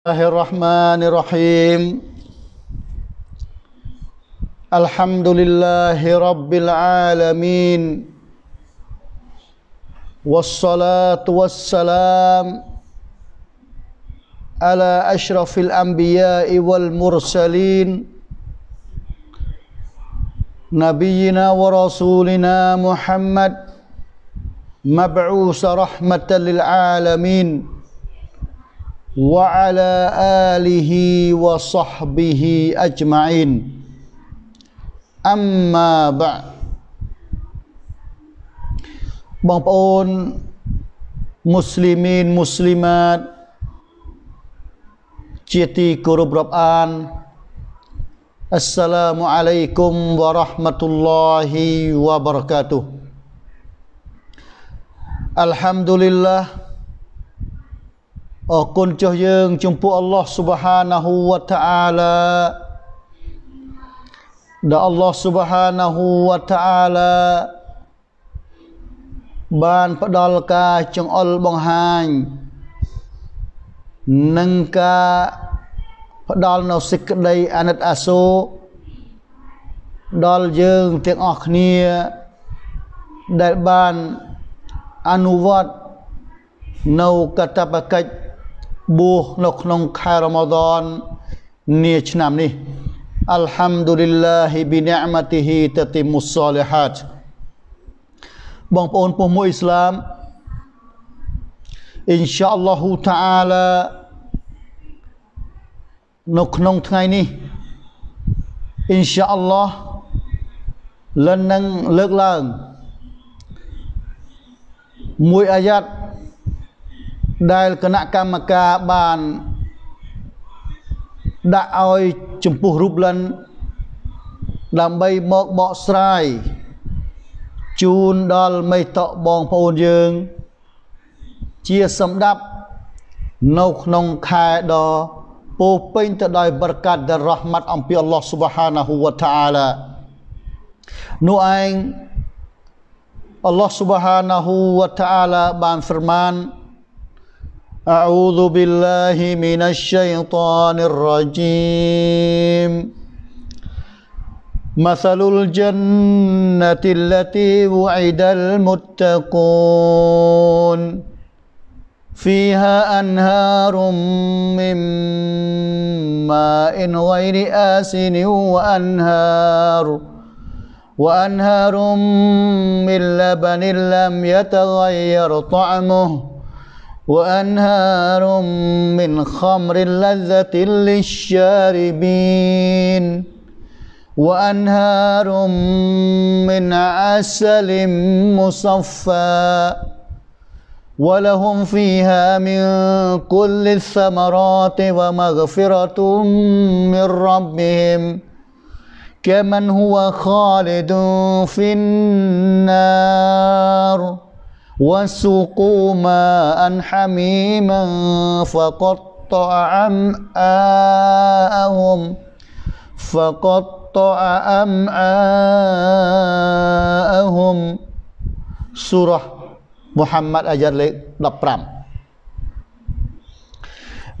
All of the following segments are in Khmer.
الله الرحمن الرحيم الحمد لله رب العالمين والصلاة والسلام على أشرف الأنبياء والمرسلين نبينا ورسولنا محمد مبعوث رحمة للعالمين wa ala alihi wa sahbihi ajma'in amma ba bapun muslimin muslimat citi kurub rab'an assalamualaikum warahmatullahi wabarakatuh alhamdulillah អរគុណចុះយើងចំពោះអល់ឡោះស៊ុបហានាហ៊ូវតាអាឡាដែលអល់ឡោះស៊ុបហានាហ៊ូវតាអាឡាបានផ្ដល់ការចង្អុលបង្ហាញ និងការផ្ដល់នូវសេចក្តីអាណិតអាសូរដល់យើងទាំងអស់គ្នាដែលបានអនុវត្តនៅកតបកិច្ចបួសនៅក្នុងខែរ៉ម៉ាឌននាឆ្នាំនេះអัลហាំឌុលីឡាហ៊ីប៊ីនិអមតិហ៊ីតតិមុសសាលីហាតបងប្អូនពុះមួយអ៊ីស្លាមអ៊ីនសាអល់ឡោះតាអាឡានៅក្នុងថ្ងៃនេះអ៊ីនសាអល់ឡោះលនឹងលើកឡើងមួយអាយ៉ាត់ដែលគណៈកម្មការបាន ដាក់ឲ្យចំពោះរូបលិនដើម្បីមកបកស្រាយជូនដល់មេតកបងប្អូនយើង ជាសម្ដាប់នៅក្នុងខែដ៏ពោពេញទៅដោយបរកាត់រ៉ហ្មាត់អំពីអល់ឡោះស៊ុបហានាហ៊ូវតាអាឡានោះឯងអល់ឡោះស៊ុបហានាហ៊ូវតាអាឡាបានហ្វរម៉ាន់ أعوذ بالله من الشيطان الرجيم مثل الجنة التي وعد المتقون فيها أنهار من ماء غير آسن وأنهار وأنهار من لبن لم يتغير طعمه وأنهار من خمر لذة للشاربين وأنهار من عسل مصفى ولهم فيها من كل الثمرات ومغفرة من ربهم كمن هو خالد في النار وسقوا ماء حميما فقطع أمعاءهم فقطع أمعاءهم سورة محمد أجر لبرام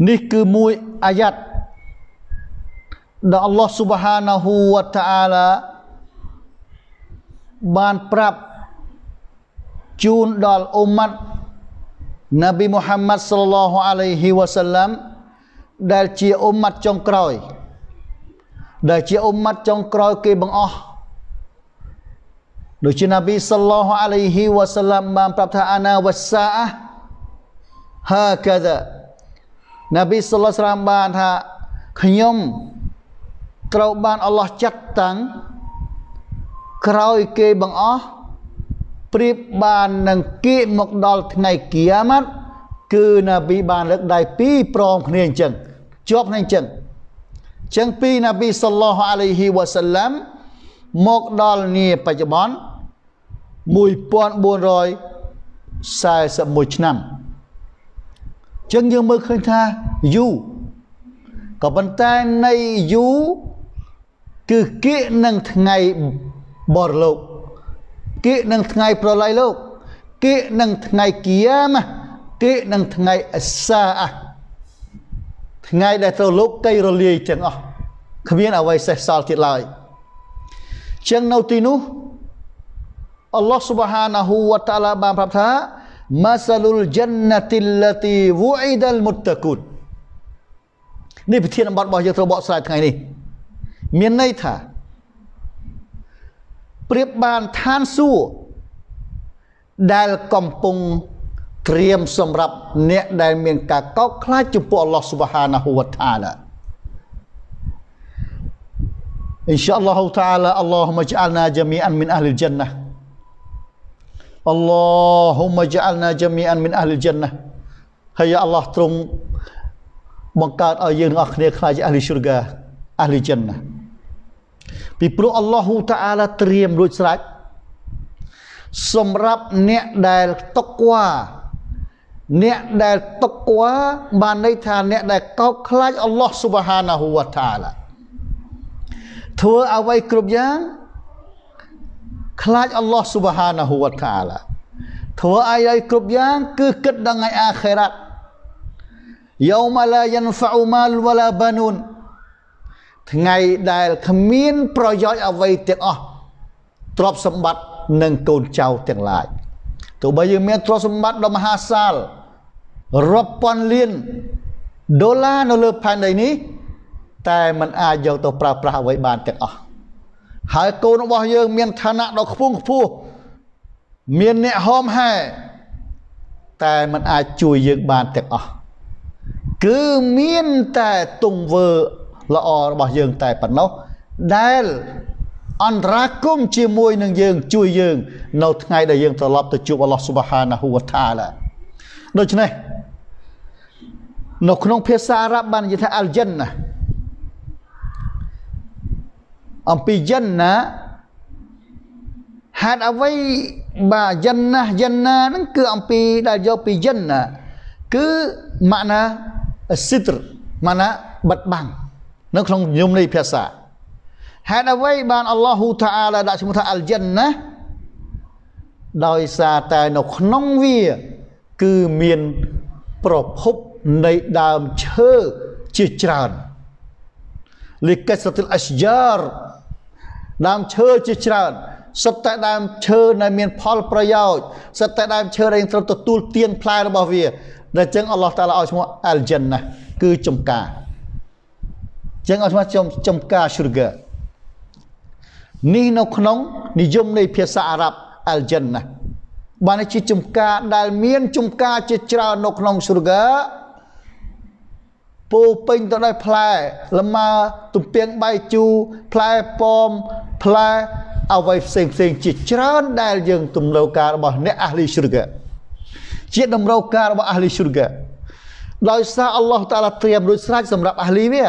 نيك موي أجر الله سبحانه وتعالى بان برام ជូនដល់អ៊ុម៉ាត់នប៊ីមូហាម៉ាត់សល្លឡោះអាឡៃហ៊ីវ៉ាសាឡាំដែលជាអ៊ុម៉ាត់ចុងក្រោយដែលជាអ៊ុម៉ាត់ចុងក្រោយគេបង្អស់ដូចជានប៊ីសល្លឡោះអាឡៃហ៊ីវ៉ាសាឡាំបានប្រាប់ថាអាណាវ៉ាសាអះហាកាដានប៊ីសល្លឡោះស្រាមបានថាខ្ញុំត្រូវបានអល់ឡោះចាត់តាំងក្រោយគេបង្អស់ប្រៀបបាននឹងគៀកមកដល់ថ្ងៃគៀម៉ាត់គឺនប៊ីបានលើកដៃពីរប្រមគ្នាអញ្ចឹងជាប់គ្នាអញ្ចឹងអញ្ចឹងពីនប៊ីសល្លោះអាឡៃហ៊ីវ៉ាសាឡាំមកដល់នាបច្ចុប្បន្ន1441ឆ្នាំអញ្ចឹងយើងមើលឃើញថាយូរក៏ប៉ុន្តែនៃយូរគឺគៀកនឹងថ្ងៃបរលោកគៀកនឹងថ្ងៃប្រល័យលោកគៀកនឹងថ្ងៃគៀមគៀកនឹងថ្ងៃអសាអះថ្ងៃដែលត្រូវលោកកៃរលាយទាំងអស់គ្មានអ្វីសេសសល់ទៀតឡើយចឹងនៅទីនោះអល់ឡោះស៊ុបហានាហ៊ូវតាឡាបានប្រាប់ថាម៉ាសាលុលជិនណាទីលទីវ៉ៃដលមុតតកូតនេះប្រធានបទរបស់យើងត្រូវបកស្រាយថ្ងៃនេះមានន័យថាប្រៀបបានឋានសួគ៌ដែលកំពុងត្រៀមសម្រាប់ អ្នកដែលមានការកោតខ្លាចចំពោះអល់ឡោះស៊ុបហានាហូវតាឡា إن شاء الله تعالى اللهم اجعلنا جميعا من أهل الجنة اللهم اجعلنا جميعا من أهل الجنة ហើយអល់ឡោះទ្រង់បង្កើតឲ្យយើងទាំងអស់គ្នាខ្លាចអះលីស៊ូរហ្គាអះលីចិនណាពីព្រោះអល់ឡោះហ៊ូតាអាឡាត្រៀមរួចស្រេចសម្រាប់អ្នកដែលតុកវ៉ាអ្នកដែលតុកវ៉ាបានន័យថាអ្នកដែលកោតខ្លាចអល់ឡោះស៊ុបហានាហ៊ូវតាឡាធ្វើអ្វីគ្រប់យ៉ាងខ្លាចអល់ឡោះស៊ុបហានាហ៊ូវតាឡាធ្វើអ្វីគ្រប់យ៉ាងគឺគិតដល់ថ្ងៃអាខេរ៉ាត់ يوم لا ينفع مال ولا بنون ថ្ងៃដែលគ្មានប្រយោជន៍អ្វីទាំងអស់ទ្រព្យសម្បត្តិនិងកូនចៅទាំងឡាយទោះបីយើងមានទ្រព្យសម្បត្តិដ៏មហាសាលរាប់ពាន់លានដុល្លារនៅលើផែនដីនេះតែมันអាចយកទៅប្រើប្រាស់អ្វីបានទាំងអស់ហើយកូនរបស់យើង មានឋានៈដ៏ខ្ពង់ខ្ពស់មានអ្នកហោមហែតែมันអាចជួយយើងបានទាំងអស់គឺមានតែទង្វើល្អរបស់យើងតែប៉ុណ្ណោះដែលអន្តរាគមជាមួយនឹងយើង ជួយយើង នៅថ្ងៃដែលយើងត្រឡប់ទៅជួបអល់ឡោះស៊ុបហានាហ៊ូវតាឡាដូច្នេះនៅក្នុងភាសាអារ៉ាប់បាននិយាយថាអលជិនណាអំពីយិនណាហេតុអ្វីបាទយិនណាយិនណាហ្នឹងគឺអំពីដែលយកពីយិនណាគឺម៉ាណាសិត្រម៉ាណាបិទបាំងនៅក្នុងយមនៃភាសាហេតុអ្វីបានអល់ឡោះហ៊ូតាអាឡាដាក់ឈ្មោះថាអលជិនណាដោយសារតែនៅក្នុងវា គឺមានប្រភពនៃដើមឈើជាច្រើនលិកិសតិលអស្យារដើមឈើជាច្រើនសុទ្ធតែដើមឈើដែលមាន ផល ប្រយោជន៍សុទ្ធតែដើមឈើដែលត្រូវទទួលទានផ្លែរបស់វា ដែលចឹងអល់ឡោះតាឡាឲ្យឈ្មោះអលជិនណាគឺចំការចឹងអត់ស្មាចំចំការ sugar នេះនៅក្នុងនិយមនៃ ភាសាអារ៉ាប់ al jannah បានជាចំការដែល មាន ចំការជាច្រើននៅក្នុង sugar ពោពេញទៅដោយផ្លែលម៉ើទំពាំងបាយជូរផ្លែប៉មផ្លែអ្វីផ្សេងផ្សេងជាច្រើនដែល យើង ទំរូវការរបស់អ្នកអាហ្លីស៊ូរកាជាតម្រូវការរបស់អាហ្លីស៊ូរកាដោយសារអល់ឡោះតាឡាត្រៀមរួចស្រេចសម្រាប់អាហ្លីវា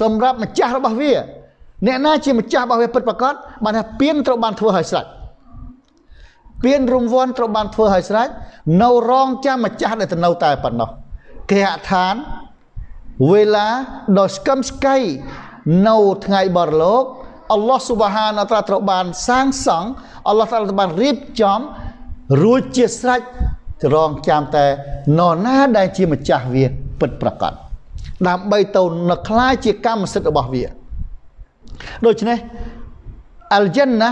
សម្រាប់ម្ចាស់របស់វាអ្នកណាជាម្ចាស់របស់វា ពិតប្រាកដបានថាពៀនត្រូវបានធ្វើឲ្យស្រេចពៀនរង្វាន់ត្រូវបានធ្វើឲ្យស្រេចនៅរងចាំម្ចាស់ដែលទៅនៅតែប៉ុណ្ណោះគេហដ្ឋានវេលាដ៏ស្កឹមស្កៃនៅថ្ងៃបរលោកអល់ឡោះស៊ុបហានអត្រាត្រូវបានសាងសង់អល់ឡោះត្រូវបានរៀបចំរួចជាស្រេចរងចាំតែនរណាដែលជាម្ចាស់វាពិតប្រាកដដើម្បីទៅនៅคล้ายជាកម្មសិទ្ធិរបស់វាដូច្នេះអលយ៉ិនណា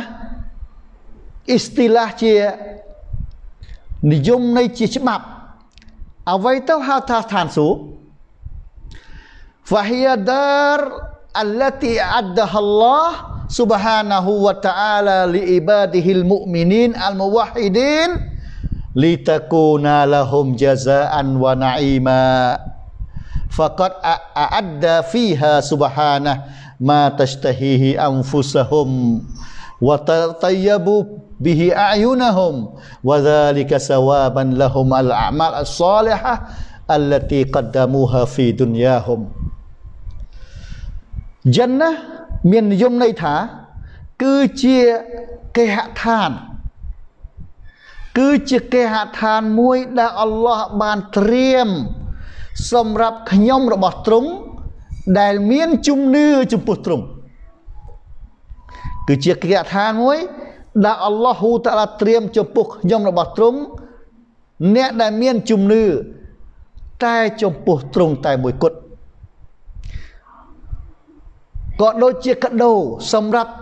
អ៊ីស្ទីឡាជានិយមនៃជាច្បាប់អ្វីទៅហៅថាស្ថានសួគ៌ فهي دار التي أعدها الله سبحانه وتعالى لعباده المؤمنين الموحدين لتكون لهم جزاء ونعيما faqad a'adda fiha subhanah ma tashtahihi anfusahum wa tatayyabu bihi a'yunahum wa dhalika sawaban lahum al-a'mal as-salihah allati qaddamuha fi dunyahum jannah min yumnai tha គឺជាកេហដ្ឋានគឺជាកេហដ្ឋានមួយដែលអល់ឡោះបានត្រៀមសម្រាប់ខ្ញុំរបស់ទ្រង់ដែលមានជំនឿចំពោះទ្រង់គឺជាកិរិយាឋានមួយដែលអល់ឡោះហ៊ូតាឡាត្រៀមចំពោះខ្ញុំរបស់ទ្រង់អ្នកដែលមានជំនឿតែចំពោះទ្រង់តែមួយគត់ក៏ដូចជាកដោសម្រាប់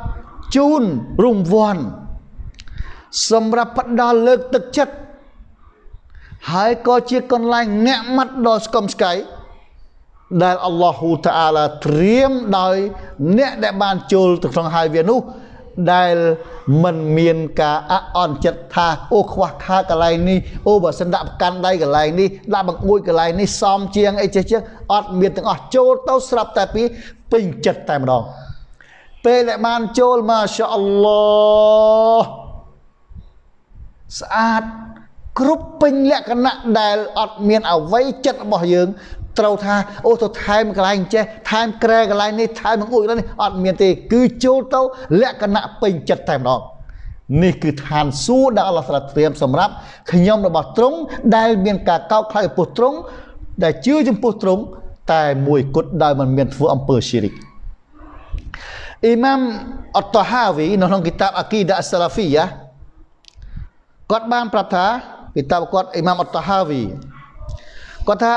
ជូនរង្វាន់សម្រាប់ផ្ដល់លើកទឹកចិត្តហើយក៏ជាកន្លែងអ្នកមាត់ដ៏ស្គមស្កៃដែលអល់ឡោះហ៊ូតាអាឡាត្រៀមដោយអ្នកដែលបានចូលទៅក្នុងហើយវានោះដែលมันមានការអអន់ចិត្តថាអូខ្វះខាតកន្លែងនេះអូបើសិនដាក់ប្រកាន់ដៃកន្លែងនេះដាក់បង្អួយកន្លែងនេះសំជាងអីចេះចេះអត់មានទាំងអស់ចូល ទៅស្រាប់តែពីពេញចិត្តតែម្ដងពេលដែលបានចូលម៉ាសាអល់ឡោះស្អាតគ្រប់ពេញលក្ខណៈដែលអត់មានអវ័យចិត្តរបស់យើងត្រូវថា អូទៅថែមកន្លែងចេះថែមក្រែកន្លែងនេះថែមអង្គុយនេះអត់មានទេគឺចូលទៅលក្ខណៈពេញចិត្តតែម្ដងនេះគឺឋានសួគ៌ដែលអល់ឡោះស្រាត្រៀមសម្រាប់ខ្ញុំរបស់ទ្រង់ដែល មានការកោតខ្លាចចំពោះទ្រង់ដែលជឿចំពោះទ្រង់តែមួយគត់ដែលមិនមានធ្វើអំពើឈិរិកអ៊ីម៉ាំអតតាហាវីនៅក្នុងគីតាបអាគីដាអសាឡាហ្វីយ៉ាគាត់បានប្រាប់ថាពីតាបគាត់អ៊ីម៉ាមអត់តាហាវីគាត់ថា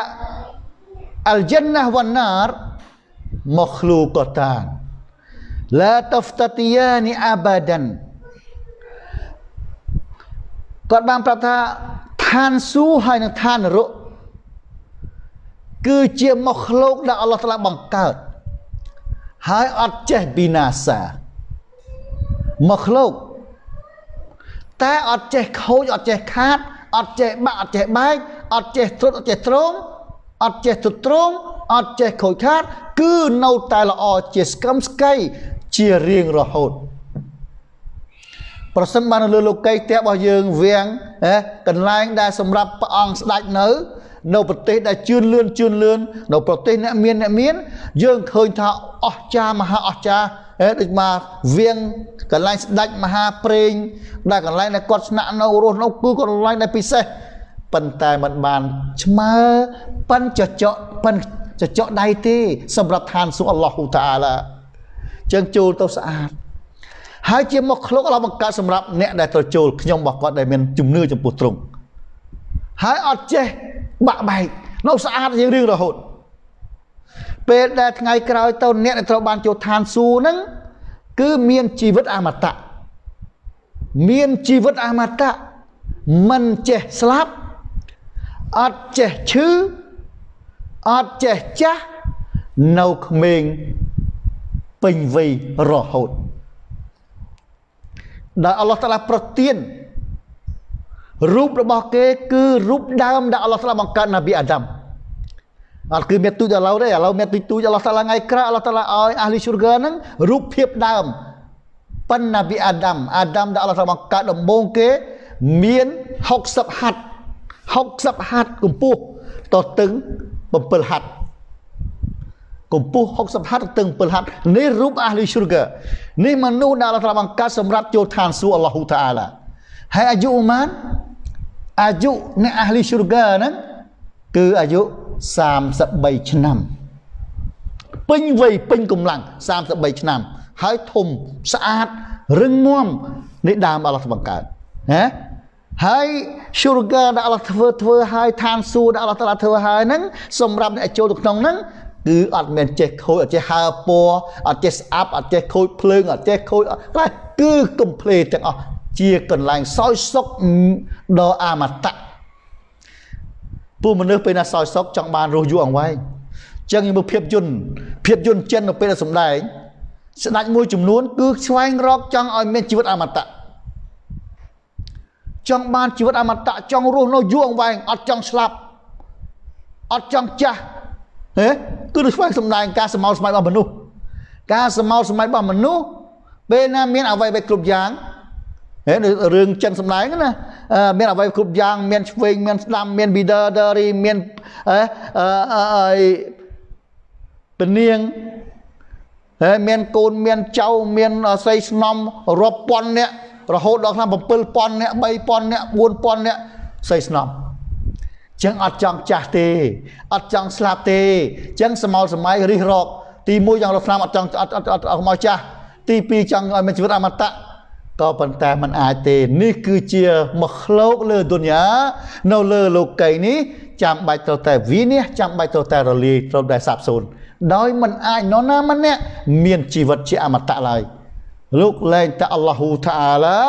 អលជិនណាវ៉ាណារមកលូកតាន لا تفتتيان ابدا គាត់បានប្រាប់ថាឋានសួគ៌ហើយនិងឋាននរកគឺជាមកលោកដែលអល់ឡោះតាឡាបង្កើតហើយអត់ចេះវិនាសាមកលោកតែអត់ចេះខូចអត់ចេះខាតអត់ចេះបាក់អត់ចេះបែកអត់ចេះទ្រុតអត់ចេះទ្រោមអត់ចេះទ្រុតទ្រោមអត់ចេះខូចខាតគឺនៅតែល្អជាស្កឹមស្កៃជារៀងរហូត ប្រសិនបើនៅលើលោកីផ្ទះរបស់យើងវៀងកន្លែង ដែលសម្រាប់ព្រះអង្គស្ដេចនៅ នៅប្រទេសដែលជឿនលឿនជឿនលឿននៅប្រទេសអ្នកមានអ្នក មាន យើងឃើញថាអស្ចារ្យមហាអស្ចារ្យហេដូចមកវៀងកន្លែងស្ដេចមហាព្រេងដែលកន្លែងដែលគាត់ស្នាក់នៅរស់នៅគឺកន្លែងដែលពិសេសប៉ុន្តែมันបានឆ្មើប៉ិនចចកប៉ិនចចកដៃទេសម្រាប់ឋានសួគ៌អល់ឡោះហ៊ូតាឡាចឹងចូលទៅស្អាតហើយជាមកឃ្លោកអល់ឡោះបង្កើតសម្រាប់អ្នកដែលត្រូវចូលខ្ញុំរបស់គាត់ដែលមានជំនឿចំពោះទ្រង់ហើយអត់ចេះបាក់បែកនៅស្អាតជារៀងរហូតពេលដែលថ្ងៃក្រោយទៅអ្នកដែលត្រូវបានចូលឋានសួគ៌ហ្នឹងគឺមានជីវិតអមតៈមានជីវិតអមតៈមិនចេះស្លាប់អត់ចេះឈឺអត់ចេះចាស់នៅក្មេងពេញវ័យរហូតដែលអល់ឡោះតាឡាប្រទានរូបរបស់គេ គឺរូបដើមដែលអល់ឡោះតាឡាបង្កើតណាប៊ីអាដាមអត់គឺមានទូចដល់ឡូវទេឥឡូវមានទូចទូចអល់ឡោះតាឡាថ្ងៃក្រោយអល់ឡោះតាឡាឲ្យអាលីស៊ូរហ្គាហ្នឹងរូបភាពដើមប៉ិនណាប៊ីអាដាមអាដាមដែលអល់ឡោះតាឡាបង្កើតដំបូងគេមាន60ហັດ60ហັດកម្ពស់តតឹង7ហັດកម្ពស់60ហັດតឹង7ហັດនេះរូបអាលីស៊ូរហ្គានេះមនុស្សដែលអល់ឡោះតាឡាបង្កើតសម្រាប់ចូលឋានសួគ៌អល់ឡោះតាអាឡាហើយអាយុអ៊ូម៉ានអាយុអ្នកអាលីស៊ូរហ្គាហ្នឹងគឺអាយុ33ឆ្នាំពេញវ័យពេញកម្លាំង33ឆ្នាំហើយធំស្អាតរឹងមាំនេះដើមអល់ឡោះបង្កើតណាហើយឈូរកាដែលអល់ឡោះធ្វើធ្វើហើយឋានសួគ៌ដែលអល់ឡោះតាឡាធ្វើហើយហ្នឹងសម្រាប់អ្នកចូលទៅក្នុងហ្នឹងគឺអត់មានចេះខូចអត់ចេះហើពណ៌អត់ចេះស្អាប់អត់ចេះខូចភ្លើងអត់ចេះខូចអត់ខ្លះគឺកំ pl េទាំងអស់ជាកន្លែងសោយសុខដល់អមតៈពួកមនុស្សពេលណាសោយសុខចង់បានរស់យូរអង្វែងចឹងយើងមើលភាពយន្តភាពយន្តចិននៅពេលសម្ដែងស្ដេចមួយចំនួន គឺស្វែងរក ចង់ឲ្យមានជីវិតអមតៈចង់បានជីវិតអមតៈចង់រស់នៅយូរអង្វែងអត់ចង់ស្លាប់អត់ចង់ចាស់ហេគឺនឹងស្វែងសម្ដែងការសមោលសម័យរបស់មនុស្សការសមោលសម័យរបស់មនុស្សពេលណាមានអ្វីៗគ្រប់យ៉ាងរឿងចិនសម្ដែងណាមានអ្វីគ្រប់យ៉ាងមានឆ្វេងមានស្ដាំមានប៊ីដឺដឺរីមានអឺពនាងហើយមានកូនមានចៅមានអស័យស្នំរាប់ពាន់នាក់រហូតដល់ឆ្នាំ7000នាក់3000នាក់4000នាក់ស័យស្នំចឹងអត់ចង់ចាស់ទេអត់ចង់ស្លាប់ទេចឹងសមោលសម័យរិះរក ទី1ចង់រកឆ្នាំអត់ចង់អត់អត់អត់មកចាស់ទី2ចង់ឲ្យមានជីវិតអមតៈក៏ប៉ុន្តែมันអាចទេនេះគឺជាមកឃ្លោកលើឌុនយ៉ានៅលើលោកីនេះចាំបាច់ត្រូវតែវិនិច្ឆ័យចាំបាច់ត្រូវតែរលាយត្រូវតែសាបសូន្យដោយมันអាចនរណាម្នាក់មានជីវិតជាអមតៈឡើយលោកលែងតែអល់ឡោះថាអាឡា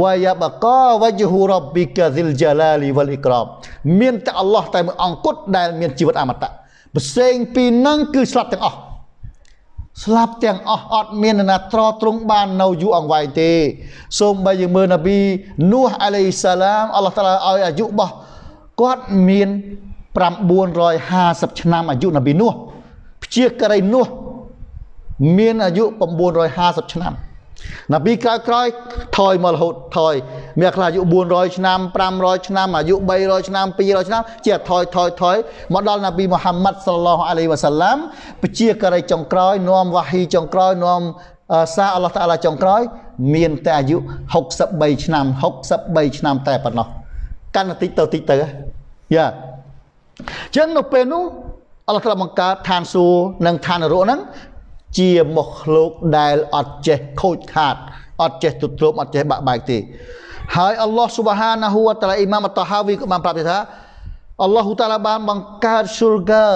វ៉ាយ៉ាបកោវ៉ាជហ៊ូរ៉ាប៊ីកាស៊ីលជាឡាលីវ៉ាលអ៊ីក្រមមានតែអល់ឡោះតែមួយអង្គត់ដែលមានជីវិតអមតៈផ្សេងពីនឹងគឺស្លាប់ទាំងអស់ស្លាប់ទាំងអស់អត់មាន ណាត្រត្រង់បាននៅយូរអង្វែងទេ សូម្បីយើងមើលនប៊ីនូហអាឡៃសាឡាមអល់ឡោះតាឡាឲ្យអាយុរបស់គាត់មាន950ឆ្នាំអាយុនប៊ីនូព្យាការីនូមានអាយុ950ឆ្នាំណាពីក្រោយក្រោយថយមករហូតថយមានខ្លះអាយុ400ឆ្នាំ500ឆ្នាំអាយុ300ឆ្នាំ200ឆ្នាំ ជាថយថយ ថយមកដល់ណាពីមូហាម៉ាត់សល្លោះអាឡៃវ៉ាសាឡាំពជាករីចុងក្រោយនាំវ៉ាហ៊ីចុងក្រោយនាំសារអល់ឡោះតាអាឡាចុងក្រោយ មានតែអាយុ63ឆ្នាំ63ឆ្នាំតែប៉ុណ្ណោះ កាន់តែតិចទៅតិចទៅយ៉ាអញ្ចឹងនៅពេលនោះអល់ឡោះតាអាឡាបង្កើតឋានសួគ៌និងឋាននរកហ្នឹងជាមកលោកដែលអត់ចេះខូចខាតអត់ចេះទ្រទ្រោមអត់ចេះបាក់បែកទេហើយអល់ឡោះស៊ុបហានាហ៊ូវតាឡាអ៊ីម៉ាមអតហាវីក៏បានប្រាប់ថាអល់ឡោះតាឡាបានបង្កើតស៊ុលកា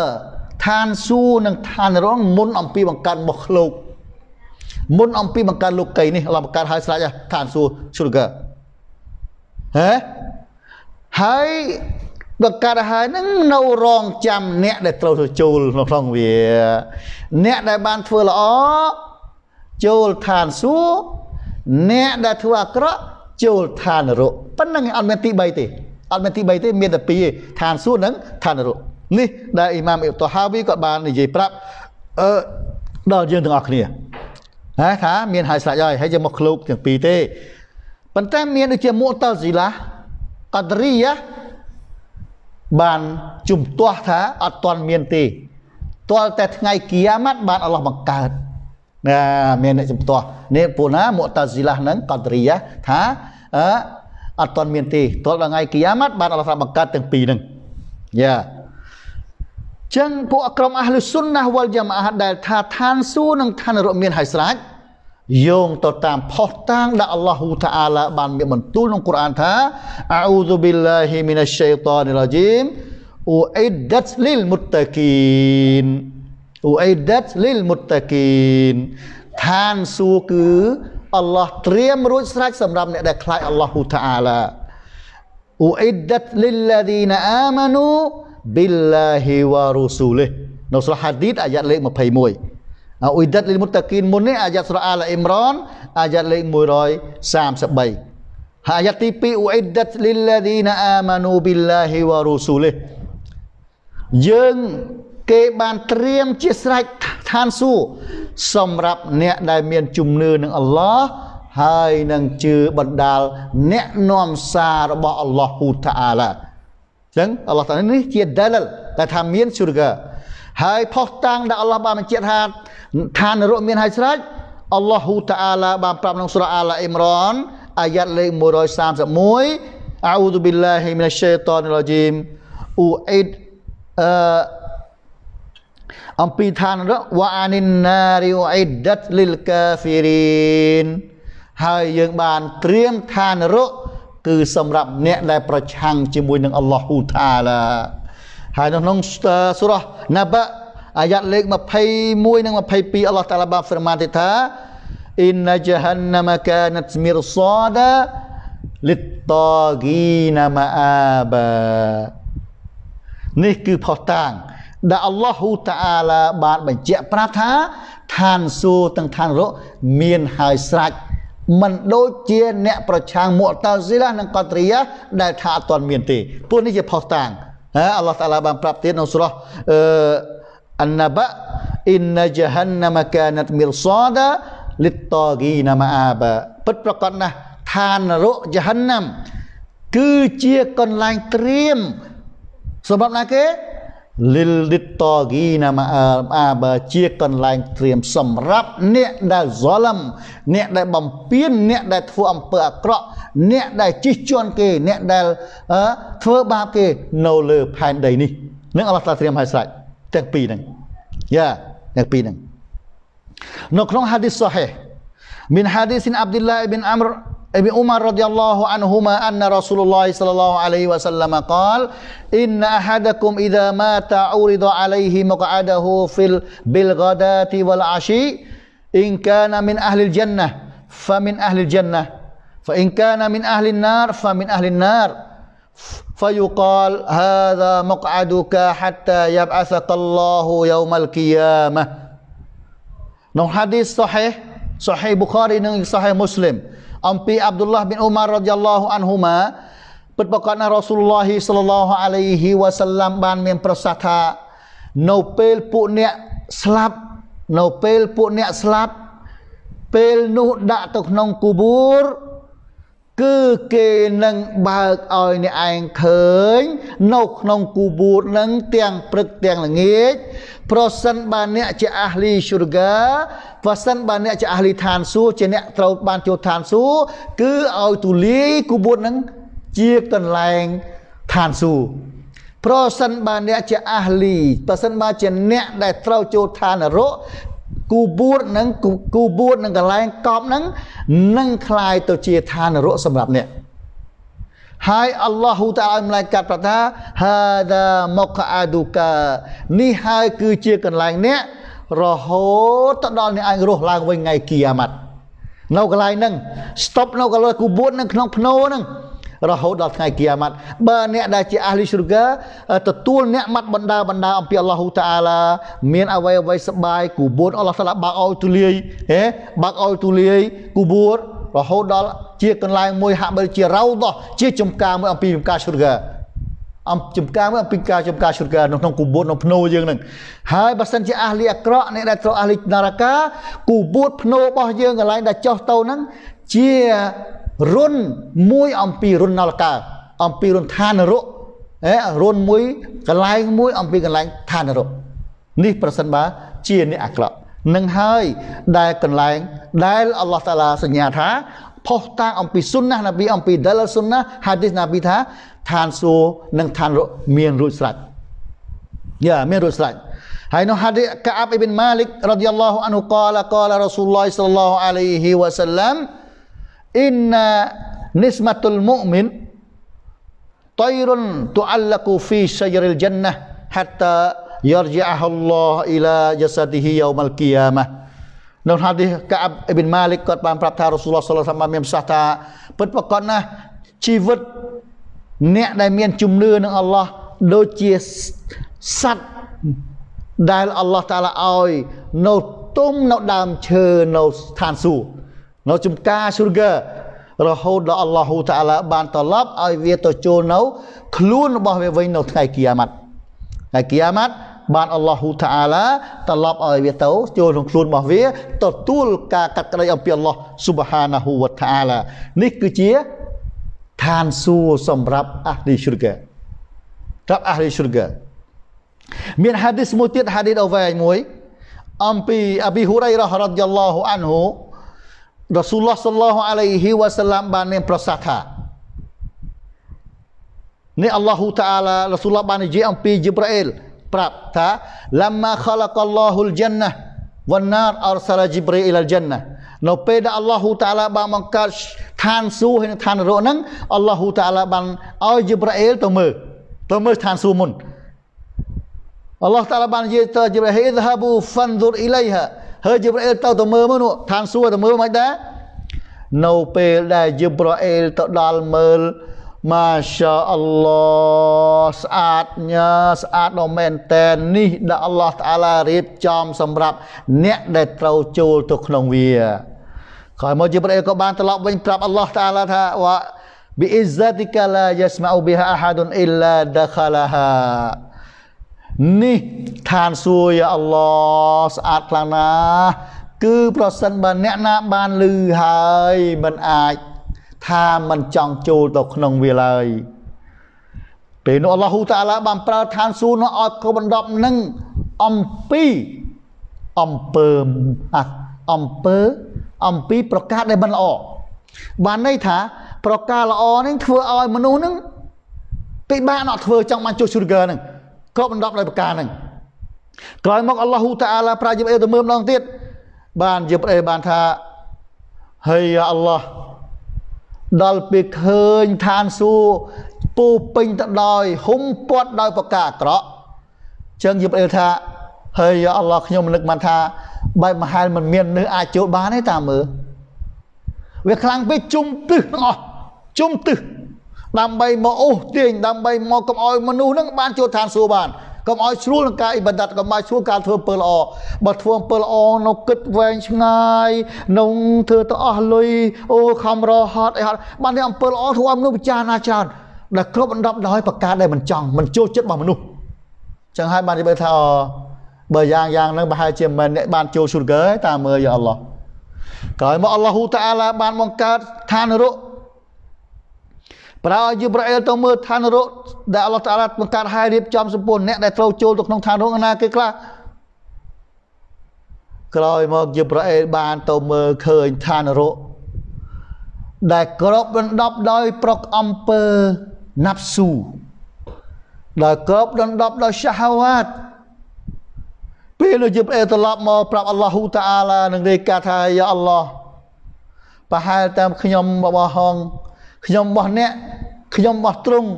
ឋានសួគ៌និងឋានរងមុនអំពីបង្កើតមកលោក មុនអំពីបង្កើតលោកីនេះអល់ឡោះបង្កើតឲ្យស្ដេចឋានសួគ៌ស៊ុលកាហេហើយបើកាត់ហើយនឹងនៅរងចាំអ្នកដែលត្រូវទៅចូលក្នុងក្នុងវា អ្នកដែលបានធ្វើល្អចូលឋានសួគ៌អ្នកដែលធ្វើអាក្រក់ចូលឋាននរកប៉ុណ្ណឹងអត់មានទី3ទេអត់មានទី3ទេមានតែ2ទេឋានសួគ៌និងឋាននរកនេះ ដែលអ៊ីម៉ាមអ៊ីបតូហាវីក៏បាននិយាយប្រាប់អឺដល់យើងទាំងអស់គ្នាហ៎ថាមានហើយស្លាច់ហើយហើយយើងមកឃ្លោកទាំងពីរទេប៉ុន្តែមានដូចជាមុតតស៊ីឡាកតរីយ៉ាបានជំទាស់ថាអត់ទាន់មានទេទាល់តែថ្ងៃគៀម៉ាត់បានអល់ឡោះបង្កើតណាមានអ្នកជំទាស់នេះពូណាមុតាស៊ីឡាហ្នឹងកតរីថាអឺអត់ទាន់មានទេទាល់ដល់ថ្ងៃគៀម៉ាត់បានអល់ឡោះថាបង្កើតទាំងពីរហ្នឹងយ៉ាចឹងពួកក្រុមអះលុសុនណាវលយ៉ាម៉ាដែលថាឋានសួគ៌និងឋានរកមានហើយស្រេចយោងទៅតាមផុសតាងដែលអល់ឡោះហ៊ូតាអាឡាបានមានបន្ទូលក្នុងកូរ៉ានថាអាអ៊ូស៊ូប៊ីឡាហ៊ីមីណាស្ឆៃតានីរ៉ាជីមអ៊ូអ៊ីដាតលីលមុតតាគីនអ៊ូអ៊ីដាតលីលមុតតាគីនឋានសួគ៌គឺអល់ឡោះត្រៀមរួចស្រេចសម្រាប់អ្នកដែលខ្លាចអល់ឡោះហ៊ូតាអាឡាអ៊ូអ៊ីដាតលីលឡាឌីណាអាម៉ានូប៊ីឡាហ៊ីវ៉ារូស៊ូលីនៅស្លាហាឌីតអាយ៉ាតលេខ21អ៊ុយដិតលីមុតតាគីនមុននេះអាយ៉ាត់ស្រអាលអ៊ីមរ៉នអាយ៉ាត់លេខ133ហើយអាយ៉ាត់ទី2អ៊ុអ៊ីដិតលីឡាឌីណាអាម៉ានូប៊ីឡាហ៊ីវ៉ារូស៊ូលីយើងគេបានត្រៀមជាស្រេចឋានសួគ៌សម្រាប់អ្នកដែលមានជំនឿនឹងអល់ឡោះហើយនឹងជឿបណ្ដាល អ្នកនាំសាររបស់អល់ឡោះហ៊ូតាអាឡាអញ្ចឹងអល់ឡោះតានេះជាដលដែលថាមានស៊ូរហ្កាហើយផុសតាំងដែលអល់ឡោះបានបញ្ជាក់ថាឋាននរកមានហើយស្រេចអល់ឡោះហ៊ូតាអាឡាបានប្រាប់ក្នុងស្រាអាឡាអ៊ីមរ៉ានអាយ៉ាត់លេខ131អាអ៊ូឌូប៊ីឡាហ៊ីមីនស្ហេតានរ៉ាជីមអ៊ូអ៊ីតអឺអំពីឋាននរកវ៉ាអានីនណារីអ៊ូអ៊ីដាត់លីលកាហ្វីរីនហើយយើងបានត្រៀមឋាននរកគឺសម្រាប់អ្នកដែលប្រឆាំងជាមួយនឹងអល់ឡោះហ៊ូតាអាឡាហើយនៅក្នុងសូរ៉ាណាបាអាយ៉ាត់លេខ21និង22អល់ឡោះតាឡាបានប្រមាទថាអ៊ីនណាជហាន់ណាមកាណាត់មីរសាដាលិតតាហ្គីណាម៉អាបានេះគឺផុសតាងដែលអល់ឡោះហ៊ូតាអាឡាបានបញ្ជាក់ប្រាប់ថាឋានសួគ៌ទាំងឋានរកមានហើយស្រេចមិនដូចជាអ្នកប្រឆាំងមុតាស៊ីឡានិងកតរីយ៉ាដែល ថាអត់ទាន់មានទេពួកនេះជាផុសតាងហើយអល់ឡោះតាអាឡាបានប្រាប់ទៀតនៅស្រោះអឺ An-naba inna jahannama kanat mirsada lit-taghin ma'aba ពិតប្រកបណាស់ឋាននរក jahannam គឺជាកន្លែងត្រៀមសម្រាប់ណាគេលិលលិតតគីណាមអាបជាកន្លែងត្រៀមសម្រាប់ អ្នកដែលហ្សលមអ្នកដែលបំពានអ្នកដែលធ្វើអំពើអាក្រក់អ្នកដែលជិះជាន់គេ អ្នកដែលធ្វើបាបគេនៅលើផែនដីនេះនឹងអល់ឡោះត្រៀមឲ្យស្រេចទាំងពីរហ្នឹងយ៉ាទាំងពីរហ្នឹងនៅក្នុង hadith sahih min hadith Abdullah ibn Amr ابن عمر رضي الله عنهما أن رسول الله صلى الله عليه وسلم قال إن أحدكم إذا مات عرض عليه مقعده في بالغداة والعشي إن كان من أهل الجنة فمن أهل الجنة فإن كان من أهل النار فمن أهل النار fayuqal hadha muq'aduka hatta Allah yab'atsakallahu al qiyamah Nah hadis sahih sahih Bukhari dan sahih Muslim. Ampi Abdullah bin Umar radhiyallahu anhuma perpokokan Rasulullah sallallahu alaihi wasallam ban min persata nopel pu nek slap nopel pu nek slap pel nu dak tok nong kubur គឺគេនឹងបើកឲ្យអ្នកឯងឃើញនៅក្នុងគូបួតនឹងទាំងព្រឹកទាំងល្ងាចប្រសិនបើអ្នកជាអាហ្លីស៊ូរហ្កាប្រសិនបើអ្នកជាអាហ្លីឋានសួគ៌ជាអ្នកត្រូវបានចូលឋានសួគ៌គឺឲ្យទូលាយគូបួតនឹងជាកន្លែងឋានសួគ៌ប្រសិនបើអ្នកជាអាហ្លីប្រសិនបើជាអ្នកដែលត្រូវចូលឋាននរកគូ4និងគូ4និងកន្លែងកប់ហ្នឹងនឹងคลายទៅជាឋានរកសម្រាប់អ្នកហើយអល់ឡោះតាឡាឲ្យម្លាយកាត់ប្រថាហាដាមកអាឌូកា នេះហើយគឺជាកន្លែងអ្នករហូតទៅដល់អ្នកឯងរស់ឡើងវិញថ្ងៃគីយ៉ាម៉ាត់នៅកន្លែងហ្នឹងស្តុបនៅកន្លែងគូ4នៅក្នុងភ្នោហ្នឹងរហូតដល់ថ្ងៃគីយ៉ាម៉ាត់បើអ្នកដែលជាអាលីស្រូហ្គាទទួលអ្នកម៉ាត់បណ្ដាបណ្ដាអំពីអល់ឡោះតាអាឡាមានអ្វីអ្វីសបាយគូបួនអល់ឡោះតាឡាបាក់អោយទូលាយហេបាក់អោយទូលាយគូបួនរហូតដល់ជាកន្លែងមួយហាក់បីជារោដោះជា ចំការមួយអំពីចំការស្រូហ្គាអំចំការមួយអំពីការចំការឈុតការនៅក្នុងគូបួតនៅភ្នោយើងនឹងហើយបើសិនជាអាលីអាក្រក់អ្នកដែលត្រូវអាលីនារកាគូបួតភ្នោរបស់យើងកន្លែងដែលចោះទៅហ្នឹងជារុនមួយអំពីរុនណលកើអំពីរុនឋានរកអេរុនមួយកន្លែងមួយអំពីកន្លែងឋានរកនេះប្រសិនបើជាអ្នកអាក្រក់នឹងហើយដែលកន្លែង ដែលអល់ឡោះតាឡាសញ្ញាថាផុសតាំងអំពីសុនណះណាប៊ីអំពីដលសុនណះហាឌីសណាប៊ីថាឋានសួគ៌និងឋានរកមានរួចស្រេចយ៉ាមានរួចស្រេចហើយនៅហាឌីសកាអាប់អ៊ីប៊ិនម៉ាលិករ៉ាឌីយ៉ាឡោះអានហ៊ូកាឡាកាឡារ៉ាស៊ូលឡោះសល្លឡោះអាឡៃហ៊ីវ៉ាសល្លាម inna nismatul mu'min tayrun tu'allaku fi syajaril jannah hatta yarji'ahu Allah ila jasadihi yaumal qiyamah នៅហាឌីសកាបអ៊ីប៊ីនម៉ាលិកគាត់បានប្រាប់ថារ៉ូស៊ូលឡោះសាឡឡោះសាឡាមមានប្រសាសន៍ថាពិតប្រាកដណាស់ជីវិតអ្នកដែលមានជំនឿនឹងអល់ឡោះដូចជាសត្វដែលអល់ឡោះតាឡាឲ្យនៅទុំនៅដើមឈើនៅស្ថានសួគ៌នៅចំការ sugar រហូតដល់អល់ឡោះតាអាឡាបានត្រឡប់ឲ្យវាទៅចូលនៅខ្លួនរបស់វាវិញនៅថ្ងៃគីយ៉ាម៉ាត់ថ្ងៃគីយ៉ាម៉ាត់បានអល់ឡោះតាអាឡាត្រឡប់ឲ្យវាទៅចូលក្នុងខ្លួនរបស់វា ទទួលការកាត់ក្តីអំពីអល់ឡោះស៊ុបហានាហ៊ូវតាអាឡានេះគឺជាឋានសួគ៌សម្រាប់អះលី sugar ប្រាប់អះលី sugar មានហាឌីសមួយទៀតហាឌីសអវែងមួយអំពីអប៊ីហ៊ូរ៉ៃរ៉ារ៉ាឌីយ៉ាឡោះអានហ៊ូរ៉ាស៊ូលឡោះសឡោះអាឡៃហ៊ីវ៉ាសាឡាមបានមានប្រសាសន៍ថានេះអល់ឡោះតាអាឡារ៉ាស៊ូលឡោះបាននិយាយអំពីជីប្រាអ៊ីលប្រាប់ថាឡាម៉ាខលកអល់ឡោហ៊ុលជិនណាវ៉ាណារអរសាឡាជីប្រាអ៊ីលអល់ជិនណានៅពេលដែលអល់ឡោះតាអាឡាបានបង្កើតឋានសួគ៌ហើយនិងឋាននរកហ្នឹងអល់ឡោះតាអាឡាបានឲ្យជីប្រាអ៊ីលទៅមើលទៅមើលឋានសួគ៌មុនអល់ឡោះតាអាឡាបាននិយាយទៅជីប្រាអ៊ីល اذهبوا فانظر اليها ហើយយិប្រអែលទៅទៅមើលមកនោះឋានសួគ៌ទៅមើលមិនដែរនៅពេលដែលយិប្រអែលទៅដល់មើលម៉ាសាអល់ឡោះស្អាតញ៉ាស្អាតដល់មែនតែននេះដែលអល់ឡោះតាឡារៀបចំសម្រាប់អ្នកដែលត្រូវចូលទៅក្នុងវាក្រោយមកយិប្រអែលក៏បានត្រឡប់វិញប្រាប់អល់ឡោះតាឡាថាវ៉ា بإزتك لا يسمع بها أحد إلا دخلها នេះឋានសួគ៌យ៉ាអល់ឡោះស្អាតខ្លាំងណាស់គឺប្រសិនបើអ្នកណាបានលឺហើយមិនអាច ថាមិនចង់ចូលទៅក្នុងវាឡើយពេលនោះអល់ឡោះតាអាឡាបានប្រើឋានសួគ៌នោះឲ្យគោបណ្ដប់នឹងអំពី អំពើអំពើអំពីប្រការដែលមិនល្អបានន័យថាប្រការល្អនឹងធ្វើឲ្យមនុស្សនឹងពិបាកណក់ធ្វើចង់បានជួសជុលកើនឹងក៏បណ្ដប់ដោយប្រការហ្នឹងក្រោយមកអល់ឡោះតាអាឡាប្រាយិបអេទៅមើលម្ដងទៀតបានយិបអេបានថាហើយអល់ឡោះដល់ពេលឃើញឋានសួគ៌ពោពេញទៅដោយហុំពាត់ដោយប្រការអាក្រក់ចឹងយិបអេថាហើយអល់ឡោះខ្ញុំនឹកបានថាបែបមហែលមិនមាននឹងអាចចូលបានទេតាមមើលវាខ្លាំងពេកជុំទឹះទាំងអស់ជុំទឹះដើម្បីមកអូសទាញដើម្បីមកកុំឲ្យមនុស្សនឹងបានចូលឋានសួគ៌បានកុំឲ្យស្រួលនឹងការអ៊ីបាដាតកុំឲ្យស្រួលការធ្វើអំពើល្អបើធ្វើអំពើល្អនៅគិតវែងឆ្ងាយនៅធ្វើទៅអស់លុយអូខំរហត់អីហត់បានតែអំពើល្អធ្វើឲ្យមនុស្សពិចារណាច្រើនដែលគ្រប់អណ្ដប់ដោយប្រការដែលមិនចង់មិនចូលចិត្តរបស់មនុស្សចឹងហើយបាននិយាយថាបើយ៉ាងយ៉ាងហ្នឹងប្រហែលជាមិនអ្នកបានចូលស៊ូហ្គើតាមមើលយ៉ាអល់ឡោះក្រោយមកអល់ឡោះហ៊ូតាអាឡាបានបង្កើតឋានរកប្រោយយីប្រអែលទៅមើលឋានរកដែលអល់ឡោះតាឡាបង្កើតហើយរៀបចំសម្ពន្ធអ្នកដែលត្រូវចូលទៅក្នុងឋានរកណាគេខ្លះក្រោយមកយីប្រអែលបានទៅមើលឃើញឋានរកដែលក្របដណ្ដប់ដោយប្រុកអំពើណាប់ស៊ូដែលក្របដណ្ដប់ដោយឆាហាវ៉ាតពេលនោះយីប្រអែលត្រឡប់មកប្រាប់អល់ឡោះតាឡានឹងរាយការណ៍ថាយ៉ាអល់ឡោះប្រហែលតាមខ្ញុំបបោះហងខ្ញុំរបស់អ្នកខ្ញុំរបស់ទ្រង់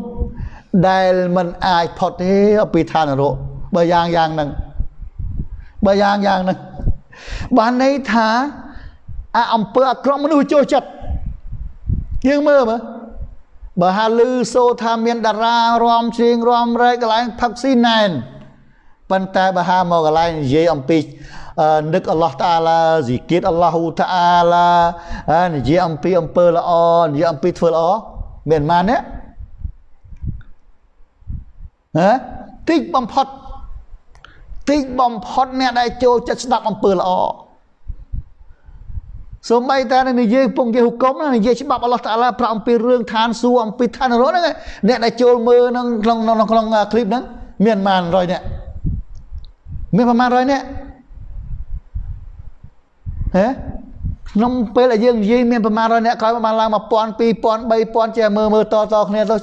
ដែលមិនអាចផុតទេពីឋាននរកបើយ៉ាងយ៉ាងហ្នឹងបើយ៉ាងយ៉ាងហ្នឹងបានន័យថាអាអំពើអាក្រក់មនុស្សចូលចិត្តយើងមើលមើលបើហាលឺសូថាមាន តារារំជ្រៀងរំរែកកន្លែងផឹកស៊ីណែនប៉ុន្តែបើហាមកកន្លែងនិយាយអំពីនឹកអល់ឡោះតាឡាហ្ស៊ីគៀតអល់ឡោះតាឡានិយាយអំពីអំពើល្អនិយាយអំពីធ្វើល្អមានប៉ុន្មានទេហ៎តិចបំផុតតិចបំផុតអ្នកដែលចូលចិត្តស្ដាប់អំពើល្អសូម្បីតែនឹងនិយាយពងគេហុកុំនិយាយច្បាប់អល់ឡោះតាឡាប្រាប់អំពីរឿងឋានសួគ៌អំពីឋាននរកហ្នឹងអ្នកដែលចូលមើលក្នុងក្នុងក្នុងគ្លីបហ្នឹងមានប្រហែល100នាក់មានប្រហែល100នាក់ណាក្នុងពេលដែលយើងនិយាយមានប្រមាណរយអ្នកក្រោយបានឡើង1000 2000 3000ជាមើលមើលតតគ្នាទៅ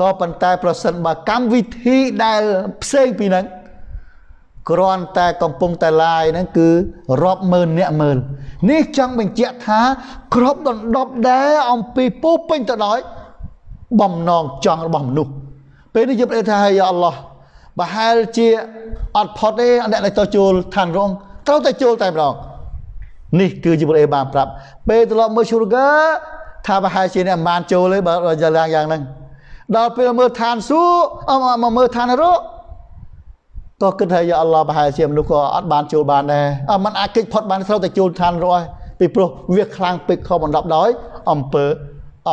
ក៏ប៉ុន្តែប្រសិនបើកម្មវិធីដែលផ្សេងពីហ្នឹងគ្រាន់តែកំពុងតែឡាយហ្នឹងគឺរាប់ម៉ឺនអ្នកមើលនេះចង់បញ្ជាក់ថាក្របដណ្ដប់ដែរអំពីពោពេញទៅដោយបំណងចង់របស់មនុស្សពេលនេះយើងប្រេថាយ៉ាអល់ឡោះប្រហែលជាអត់ផុតទេអ្នកដែលទៅចូលឋានរងត្រូវតែចូលតែម្ដងនេះគឺជាព្រះអេបានប្រាប់ពេលត្រឡប់មើលឈូរកាថាប្រហែលជាអ្នកបានចូលទេបើយ៉ាងយ៉ាងហ្នឹងដល់ពេលមើលឋានសួគ៌អមមើលឋាននរកតោះគិតថាយ៉ាអល់ឡោះប្រហែលជាមនុស្សក៏អត់បានចូលបានដែរអត់មិនអាចគេចផុតបានត្រូវតែចូលឋាននរកហើយពីព្រោះវាខ្លាំងពេកខំបណ្ដប់ដោយអំពើ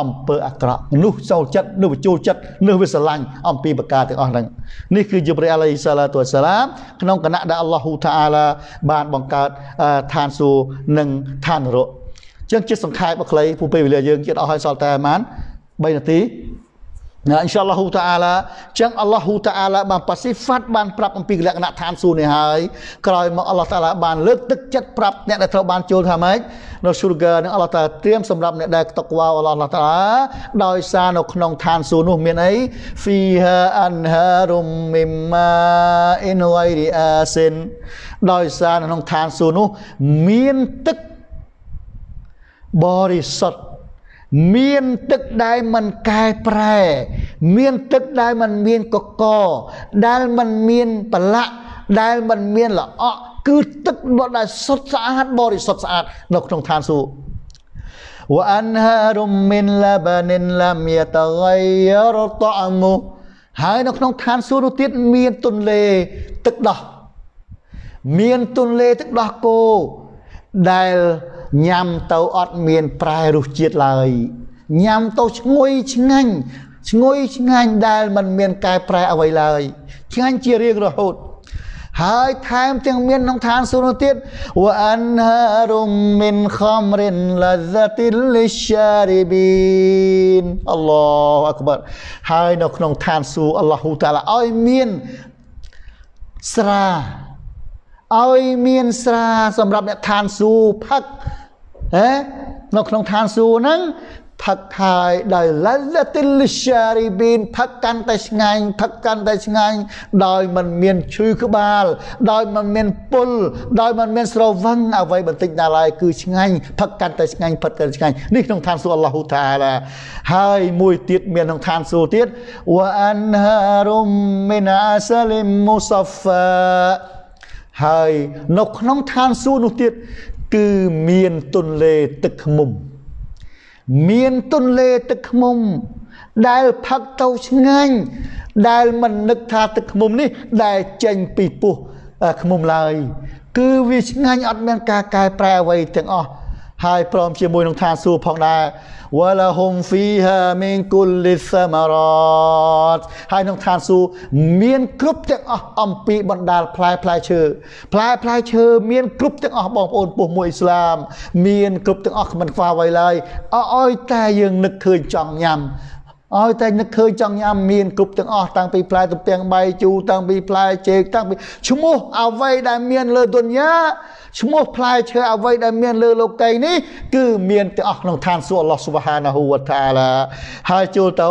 អំពើអាក្រក់មនុស្សសោចិត្តនឹងបញ្ចូលចិត្តនឹងវាស្រឡាញ់អំពីប្រការទាំងអស់ហ្នឹងនេះគឺជាព្រះអាឡៃសាឡាទូសាឡាមក្នុងគណៈដែលអល់ឡោះហ៊ូថាអាឡាបានបង្កើតឋានសួគ៌និងឋាននរកចឹងជាសង្ខេបមកខ្លីពូពេលវេលាយើងទៀតអស់ហើយសល់តែប្រហែល3នាទីណាអ៊ីនសាអល់ឡោះតាអាឡាចឹងអល់ឡោះតាអាឡាបានប៉ាស៊ីហ្វាត់បានប្រាប់អំពីលក្ខណៈឋានសួគ៌នេះហើយក្រោយមកអល់ឡោះតាអាឡាបានលើកទឹកចិត្តប្រាប់អ្នកដែលត្រូវបានចូលថាម៉េចនៅស៊ូរហ្គានឹងអល់ឡោះតាត្រៀមសម្រាប់អ្នកដែលតកវ៉ាអល់ឡោះតាអាឡាដោយសារនៅក្នុងឋានសួគ៌នោះមានអី fiha anharum mimma in ghairi asin ដោយសារនៅក្នុងឋានសួគ៌នោះ មានទឹកបរិសុទ្ធមានទឹកដែលមិនកែប្រែ មានទឹកដែលមិនមានកកដែលមិនមានប្រឡាក់ ដែលមិនមានល្អក់គឺទឹកដែលសុទ្ធស្អាតបរិសុទ្ធស្អាតនៅក្នុងឋានសួគ៌ وأنهار من لبن لم يتغير طعمه ហើយនៅក្នុងឋានសួគ៌នោះទៀតមានទន្លេទឹកដោះមានទន្លេទឹកដោះគោដែលញ៉ាំទៅអត់មានប្រែរសជាតិឡើយញ៉ាំទៅឈ្ងុយឆ្ងាញ់ឈ្ងុយឆ្ងាញ់ដែលมันមានកែប្រែអ្វីឡើយឆ្ងាញ់ជារៀងរហូត ហើយថែមទាំងមានក្នុងឋានសួគ៌នោះទៀតវ៉ានហារុមមិនខំរិនឡាហ្សាទីលីសារីប៊ីនអល់ឡោះអក្បរហើយនៅក្នុងឋានសួគ៌អល់ឡោះតាឡាឲ្យមានស្រាឲ្យមានស្រាសម្រាប់អ្នកឋានសួគ៌ផឹកហេនៅក្នុងឋានសួគ៌ហ្នឹងផឹកហើយដោយឡាឡាទីលសារីប៊ីនផឹកកាន់តែឆ្ងាញ់ផឹកកាន់តែឆ្ងាញ់ដោយមិនមានឈឺក្បាល ដោយមិនមានពុលដោយមិនមានស្រវឹងអ្វីបន្តិចណាឡើយគឺឆ្ងាញ់ផឹកកាន់តែឆ្ងាញ់ផឹកកាន់តែឆ្ងាញ់នេះក្នុងឋានសួគ៌អល់ឡោះតាឡាហើយមួយទៀតមានក្នុងឋានសួគ៌ទៀតវ៉ានហារុមមីនអាសាលីមមូសាហ្វាហើយនៅក្នុងឋានសួគ៌នោះទៀតគឺមានទុនលេទឹកខ្មុំ មានទុនលេទឹកខ្មុំ ដែលផឹកទៅឆ្ងាញ់ដែលមិននឹកថាទឹកខ្មុំនេះ ដែលចេញពីពោះខ្មុំឡើយគឺវាឆ្ងាញ់អត់មានការកែប្រែអ្វីទាំងអស់ហើយព្រមជាមួយនឹងថាសួរផងដែរវលហុំហ្វីហាមីនគុលលិសមារតហើយនឹងថាសួរមានគ្រប់ទាំងអស់អំពីបណ្ដាលផ្លែផ្លែឈើផ្លែផ្លែឈើមានគ្រប់ទាំងអស់បងប្អូនពុះមួយអ៊ីស្លាម មានគ្រប់ទាំងអស់មិនខ្វះអ្វីឡើយអោយតែយើងនឹកឃើញចង់ញ៉ាំឲ្យតែនឹកឃើញចង់ញ៉ាំមានគ្រប់ទាំងអស់តាំងពីផ្លែទំពាំងបាយជូរតាំងពីផ្លែចេកតាំងពីឈ្មោះអ្វីដែលមានលើទុនញ៉ាឈ្មោះផ្លែឈើអ្វីដែលមានលើលោកីនេះគឺមានទាំងអស់ក្នុងឋានសួគ៌អល់ឡោះស៊ុបហានាហ៊ូវតាឡាហើយចូលទៅ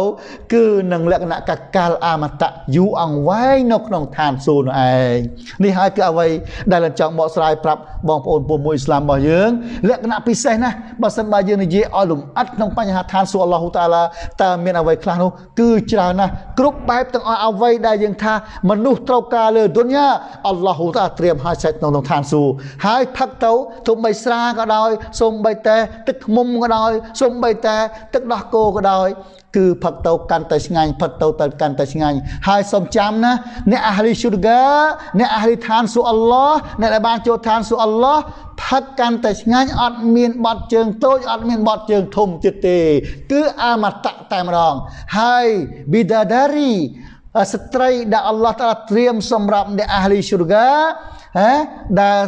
គឺនឹងលក្ខណៈកកាលអមតៈយូរអង្វែងនៅក្នុងឋានសួគ៌នោះឯងនេះហើយគឺអ្វីដែលចង់បកស្រាយប្រាប់បងប្អូនពុទ្ធមួយឥស្លាមរបស់យើងលក្ខណៈពិសេសណាបើសិនបើយើងនិយាយឲ្យលំអិតក្នុងបញ្ហាឋានសួគ៌អល់ឡោះតាឡាតើមានអ្វីអ្វីខ្លះនោះគឺច្រើនណាស់គ្រប់បែបទាំងអស់អ្វីដែលយើងថាមនុស្សត្រូវការលើទុនយ៉ាអល់ឡោះតាត្រៀមឲ្យសេចក្នុងក្នុងឋានសួគ៌ហើយផឹកទៅទោះបីស្រាក៏ដោយសូម្បីតែទឹកឃ្មុំក៏ដោយសូម្បីតែទឹកដោះគោក៏ដោយគឺផឹកទៅកាន់តែឆ្ងាញ់ផឹកទៅទៅកាន់តែឆ្ងាញ់ហើយសូមចាំណាអ្នកអាហ្លីស៊ូហ្គាអ្នកអាហ្លីឋានសួរអល់ឡោះអ្នកដែលបានចូលឋានសួរអល់ឡោះផឹកកាន់តែឆ្ងាញ់អត់មានបត់ជើងតូចអត់មានបត់ជើងធំទៀតទេគឺអាមតៈតែម្ដងហើយប៊ីដាដារីស្ត្រីដែលអល់ឡោះតាត្រៀមសម្រាប់អ្នកអាហ្លីស៊ូហ្គាហ៎ដែល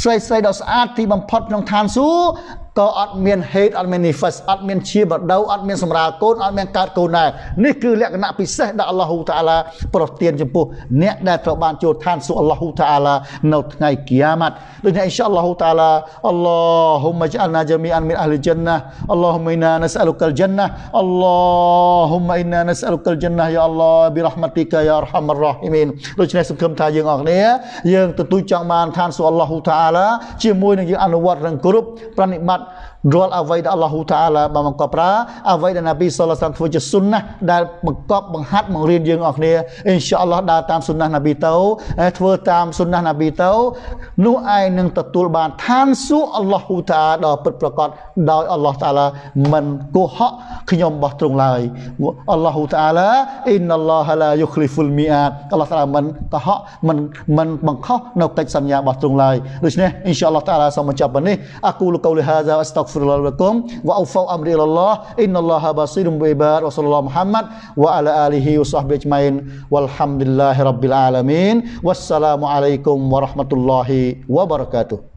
ស្រីស្រីដ៏ស្អាតទីបំផុតក្នុងឋានសួគ៌ក៏អត់មានហេតុអត់មាន nifas អត់មានជាបដៅអត់មានសម្រាលកូនអត់មានកើតកូនដែរនេះគឺលក្ខណៈពិសេសដែលអល់ឡោះតាអាឡាប្រទានចំពោះអ្នកដែលត្រូវបានចូលឋានសួគ៌អល់ឡោះតាអាឡានៅថ្ងៃគីយ៉ាម៉ាត់ដូច្នេះអ៊ីនសាអល់ឡោះតាអាឡាអល់ឡោហ៊ុមជ្អលណាជាមីអានមីនអហ្លីចិនណាអល់ឡោហ៊ុមអ៊ីណាណាសអលុកលចិនណាអល់ឡោហ៊ុមអ៊ីណាណាសអលុកលចិនណាយ៉ាអល់ឡោប៊ីរ៉ហ្មាតិកាយ៉ារហាមរ៉ហ៊ីមីនដូច្នេះសង្ឃឹមថាយើងអរគ្នាយើងទទូចចង់បានឋានសួគ៌អល់ឡោះតាអាឡាជាមួយនឹងយើងអនុវត្តនឹងគ្រប់ប្រណិប័ត 또한 រាល់អ្វីដែលអល់ឡោះតាអាឡាបានបង្កប់ប្រើអ្វីដែលណាប៊ីសុលឡាសាំធ្វើជាសុនណាដែលបង្កប់បង្ហាត់បង្រៀនយើងអស់គ្នាអ៊ីនសាអល់ឡោះដើរតាមសុនណាណាប៊ីទៅធ្វើតាមសុនណាណាប៊ីទៅនោះឯងនឹងទទួលបានឋានសួគ៌អល់ឡោះតាអាដល់ពិតប្រកបដោយអល់ឡោះតាអាឡាមិនកុហកខ្ញុំបោះទ្រង់ឡើយអល់ឡោះតាអាឡាអ៊ីនឡោះឡាយុឃ្លីហ្វុលមីអាតអល់ឡោះតាអាឡាមិនកុហកមិនមិនបង្ខុសនៅកិច្ចសន្យារបស់ទ្រង់ឡើយដូច្នេះអ៊ីនសាអល់ឡោះតាអាឡាសូមបញ្ចប់ប៉ុណ្ណេះអាគូលកូលហាហ្សាអស្តាហ្វ astaghfir lakum wa aufau amri ilallah innallaha basirun bi'ibad wa sallallahu Muhammad wa ala alihi wa sahbihi ajmain walhamdulillahi rabbil alamin wassalamu alaikum warahmatullahi wabarakatuh